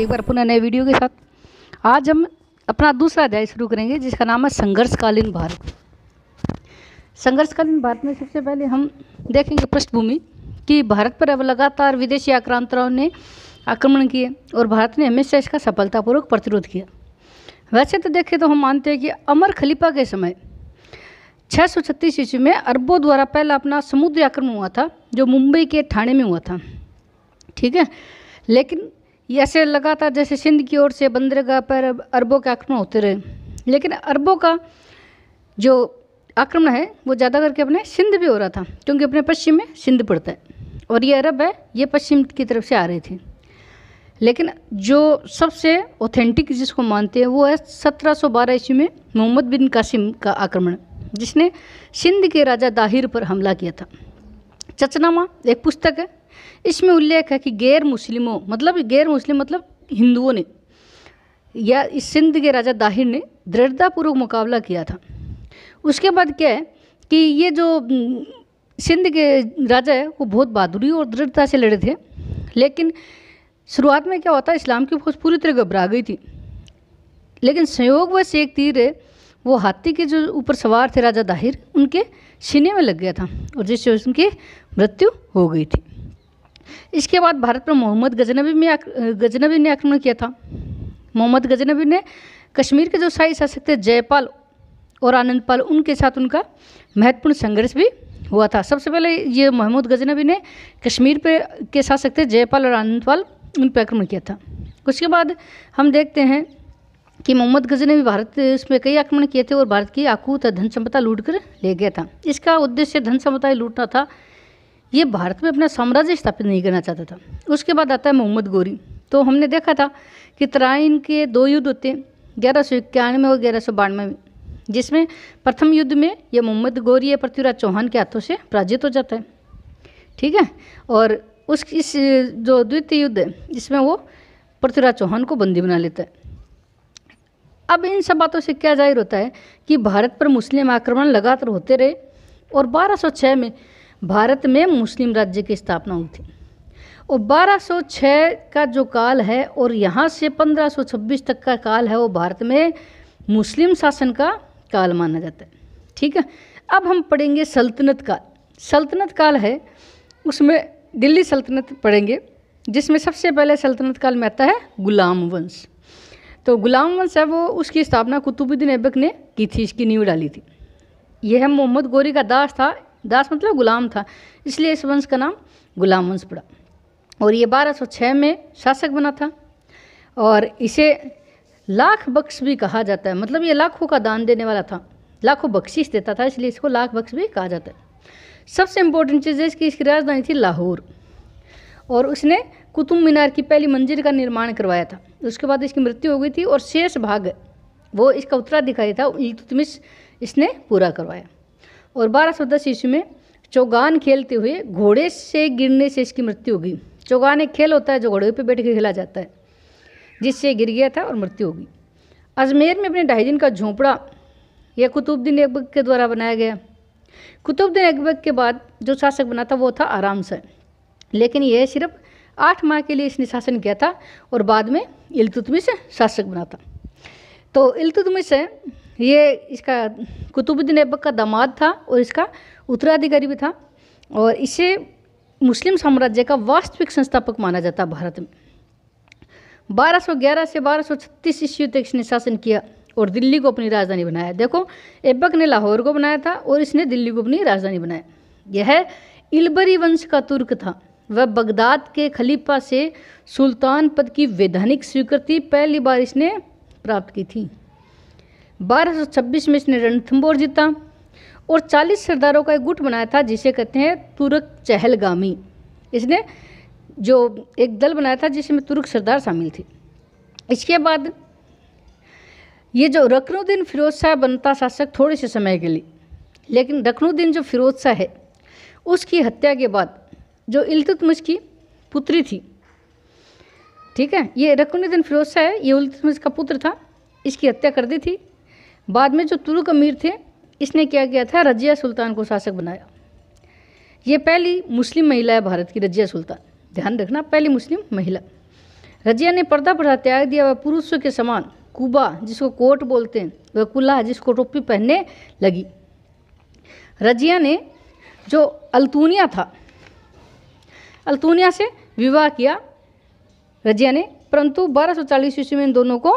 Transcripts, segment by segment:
एक बार पुनः नए वीडियो के साथ आज हम अपना दूसरा अध्याय शुरू करेंगे जिसका नाम है संघर्षकालीन भारत संघर्षकालीन भारत में सबसे पहले हम देखेंगे पृष्ठभूमि कि भारत पर अब लगातार विदेशी आक्रांताओं ने आक्रमण किए और भारत ने हमेशा इसका सफलतापूर्वक प्रतिरोध किया वैसे तो देखें तो हम मानते हैं कि अमर खलीफा के समय छः सौ छत्तीस ईस्वी में अरबों द्वारा पहला अपना समुद्री आक्रमण हुआ था जो मुंबई के ठाणे में हुआ था ठीक है लेकिन ये ऐसे लगा था जैसे सिंध की ओर से बंदरगाह पर अरबों के आक्रमण होते रहे लेकिन अरबों का जो आक्रमण है वो ज़्यादा करके अपने सिंध पे हो रहा था क्योंकि अपने पश्चिम में सिंध पड़ता है और ये अरब है ये पश्चिम की तरफ से आ रहे थे लेकिन जो सबसे ऑथेंटिक जिसको मानते हैं वो है 1712 ईस्वी में मोहम्मद बिन कासिम का आक्रमण जिसने सिंध के राजा दाहिर पर हमला किया था चचनामा एक पुस्तक है इसमें उल्लेख है कि गैर मुस्लिमों मतलब गैर मुस्लिम मतलब हिंदुओं ने या इस सिंध के राजा दाहिर ने दृढ़तापूर्वक मुकाबला किया था उसके बाद क्या है कि ये जो सिंध के राजा है वो बहुत बहादुरी और दृढ़ता से लड़े थे लेकिन शुरुआत में क्या होता इस्लाम की फौज पूरी तरह घबरा गई थी लेकिन संयोग व एक तीर है वो हाथी के जो ऊपर सवार थे राजा दाहिर उनके सीने में लग गया था और जिससे उनकी मृत्यु हो गई थी इसके बाद भारत पर मोहम्मद गजनबी में गजनबी ने आक्रमण किया था मोहम्मद गजनबी ने कश्मीर के जो शाही शासक थे जयपाल और आनंदपाल उनके साथ उनका महत्वपूर्ण संघर्ष भी हुआ था सबसे पहले ये महमूद गजनबी ने कश्मीर पे के शासक थे जयपाल और आनंदपाल उन पर आक्रमण किया था उसके बाद हम देखते हैं कि मोहम्मद गजनबी भारत उसमें कई आक्रमण किए थे और भारत की आकूत धन सम्पदा लूट कर ले गया था इसका उद्देश्य धन सम्पदा लूटना था ये भारत में अपना साम्राज्य स्थापित नहीं करना चाहता था उसके बाद आता है मोहम्मद गोरी तो हमने देखा था कि तराइन के दो युद्ध होते हैं ग्यारह सौ इक्यानवे और ग्यारह सौ बानवे में जिसमें प्रथम युद्ध में यह मोहम्मद गौरी या पृथ्वीराज चौहान के हाथों से पराजित हो जाता है ठीक है और उस इस जो द्वितीय युद्ध है इसमें वो पृथ्वीराज चौहान को बंदी बना लेता है अब इन सब बातों से क्या जाहिर होता है कि भारत पर मुस्लिम आक्रमण लगातार होते रहे और 1206 में भारत में मुस्लिम राज्य की स्थापना हुई थी और 1206 का जो काल है और यहाँ से 1526 तक का काल है वो भारत में मुस्लिम शासन का काल माना जाता है ठीक है अब हम पढ़ेंगे सल्तनत काल सल्तनत काल है उसमें दिल्ली सल्तनत पढ़ेंगे जिसमें सबसे पहले सल्तनत काल में आता है गुलाम वंश तो गुलाम वंश है वो उसकी स्थापना कुतुबुद्दीन ऐबक ने की थी इसकी नींव डाली थी यह मोहम्मद गोरी का दास था दास मतलब गुलाम था इसलिए इस वंश का नाम गुलाम वंश पड़ा और ये 1206 में शासक बना था और इसे लाख बख्श भी कहा जाता है मतलब ये लाखों का दान देने वाला था लाखों बख्शिश देता था इसलिए इसको लाख बख्श भी कहा जाता है सबसे इम्पोर्टेंट चीज़ है इसकी इसकी राजधानी थी लाहौर और उसने कुतुब मीनार की पहली मंजिल का निर्माण करवाया था उसके बाद इसकी मृत्यु हो गई थी और शेष भाग वो इसका उत्तराधिकारी था इल्तुतमिश इसने पूरा करवाया और बारह सौ दस ईस्वी में चौगान खेलते हुए घोड़े से गिरने से इसकी मृत्यु हो गई चौगान एक खेल होता है जो घोड़े पर बैठ के खेला जाता है जिससे गिर गया था और मृत्यु होगी अजमेर में अपने ढाई दिन का झोंपड़ा यह कुतुबद्दीन ऐबक के द्वारा बनाया गया कुतुबद्दीन ऐबक के बाद जो शासक बना था वो था आराम से लेकिन यह सिर्फ आठ माह के लिए इसने शासन किया था और बाद में इलतुतमिश शासक बना था तो इलतुतमिश ये इसका कुतुबुद्दीन ऐबक का दामाद था और इसका उत्तराधिकारी भी था और इसे मुस्लिम साम्राज्य का वास्तविक संस्थापक माना जाता भारत में 1211 से 1236 ईस्वी तक इसने शासन किया और दिल्ली को अपनी राजधानी बनाया देखो ऐबक ने लाहौर को बनाया था और इसने दिल्ली को अपनी राजधानी बनाया यह इलबरी वंश का तुर्क था वह बगदाद के खलीफा से सुल्तान पद की वैधानिक स्वीकृति पहली बार इसने प्राप्त की थी 1226 में इसने रणथंबोर जीता और 40 सरदारों का एक गुट बनाया था जिसे कहते हैं तुर्क चहलगामी इसने जो एक दल बनाया था जिसमें तुर्क सरदार शामिल थे इसके बाद ये जो रखनुद्दीन फिरोज शाह बनता शासक थोड़े से समय के लिए लेकिन रखनुद्दीन जो फिरोज शाह है उसकी हत्या के बाद जो इल्तुतमिश की पुत्री थी ठीक है ये रखनुद्दीन फिरोज शाह है ये इल्तुतमिश का पुत्र था इसकी हत्या कर दी थी बाद में जो तुर्क अमीर थे इसने क्या किया था रजिया सुल्तान को शासक बनाया ये पहली मुस्लिम महिला है भारत की रजिया सुल्तान ध्यान रखना पहली मुस्लिम महिला रजिया ने पर्दा पर्दा त्याग दिया वह पुरुषों के समान कुबा जिसको कोट बोलते हैं वह कुल्ला जिसको टोपी पहनने लगी रजिया ने जो अल्तूनिया था अल्तूनिया से विवाह किया रजिया ने परंतु 1240 सौ ईस्वी में इन दोनों को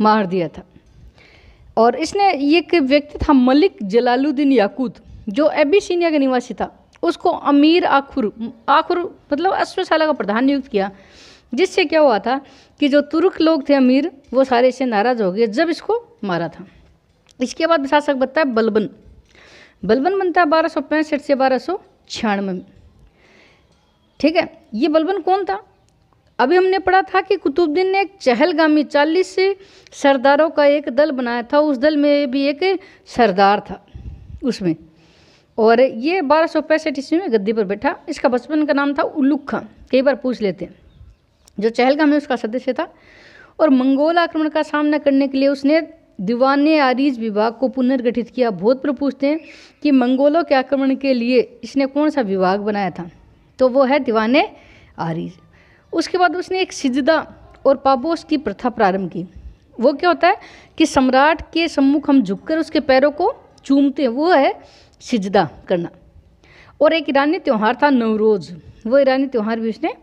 मार दिया था और इसने ये एक व्यक्ति था मलिक जलालुद्दीन याकूत जो एबिसिनिया का निवासी था उसको अमीर आखुर आखुर मतलब अश्वशाला का प्रधान नियुक्त किया जिससे क्या हुआ था कि जो तुर्क लोग थे अमीर वो सारे इससे नाराज़ हो गए जब इसको मारा था इसके बाद शासक बनता है बलबन बलबन बनता है बारह सौ पैंसठ से बारह सौ छियानवे में ठीक है ये बलबन कौन था अभी हमने पढ़ा था कि कुतुबुद्दीन ने एक चहलगामी चालीस सरदारों का एक दल बनाया था उस दल में भी एक सरदार था उसमें और ये बारह सौ पैंसठ ईस्वी में गद्दी पर बैठा इसका बचपन का नाम था उल्लुक खां कई बार पूछ लेते हैं जो चहलगाम में उसका सदस्य था और मंगोल आक्रमण का सामना करने के लिए उसने दीवान आरीज विभाग को पुनर्गठित किया बहुत पर पूछते हैं कि मंगोलों के आक्रमण के लिए इसने कौन सा विभाग बनाया था तो वो है दीवान आरीज उसके बाद उसने एक सिजदा और पाबोस की प्रथा प्रारंभ की वो क्या होता है कि सम्राट के सम्मुख हम झुककर उसके पैरों को चूमते हैं वो है सिजदा करना और एक ईरानी त्यौहार था नवरोज़ वो ईरानी त्यौहार भी उसने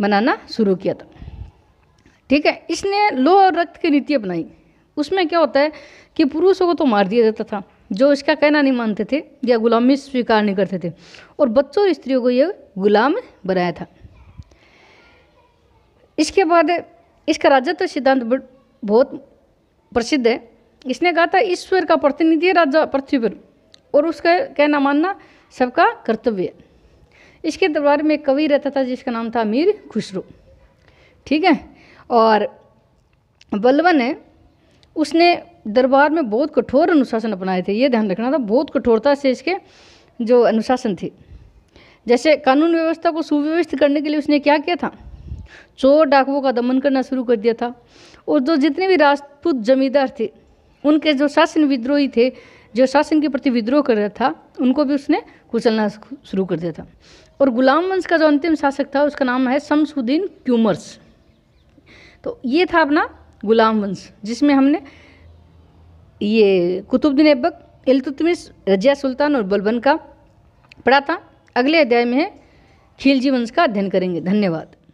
मनाना शुरू किया था ठीक है इसने लोह और रक्त की नीति अपनाई उसमें क्या होता है कि पुरुषों को तो मार दिया जाता था जो इसका कहना नहीं मानते थे या गुलामी स्वीकार नहीं करते थे और बच्चों और स्त्रियों को यह गुलाम बनाया था इसके बाद इसका राजत्व तो सिद्धांत बहुत प्रसिद्ध है इसने कहा था ईश्वर का प्रतिनिधि राजा पृथ्वी पर और उसका कहना मानना सबका कर्तव्य है इसके दरबार में कवि रहता था जिसका नाम था मीर खुसरो ठीक है और बलवन है उसने दरबार में बहुत कठोर अनुशासन अपनाए थे ये ध्यान रखना था बहुत कठोरता से इसके जो अनुशासन थे जैसे कानून व्यवस्था को सुव्यवस्थित करने के लिए उसने क्या किया था चोर डाकुओं का दमन करना शुरू कर दिया था और जो जितने भी राजपूत जमींदार थे उनके जो शासन विद्रोही थे जो शासन के प्रति विद्रोह कर रहा था उनको भी उसने कुचलना शुरू कर दिया था और गुलाम वंश का जो अंतिम शासक था उसका नाम है शमसुद्दीन क्यूमर्स तो ये था अपना गुलाम वंश जिसमें हमने ये कुतुबुद्दीन ऐबक इलतुतमिस रजिया सुल्तान और बलबन का पढ़ा था अगले अध्याय में खिलजी वंश का अध्ययन करेंगे धन्यवाद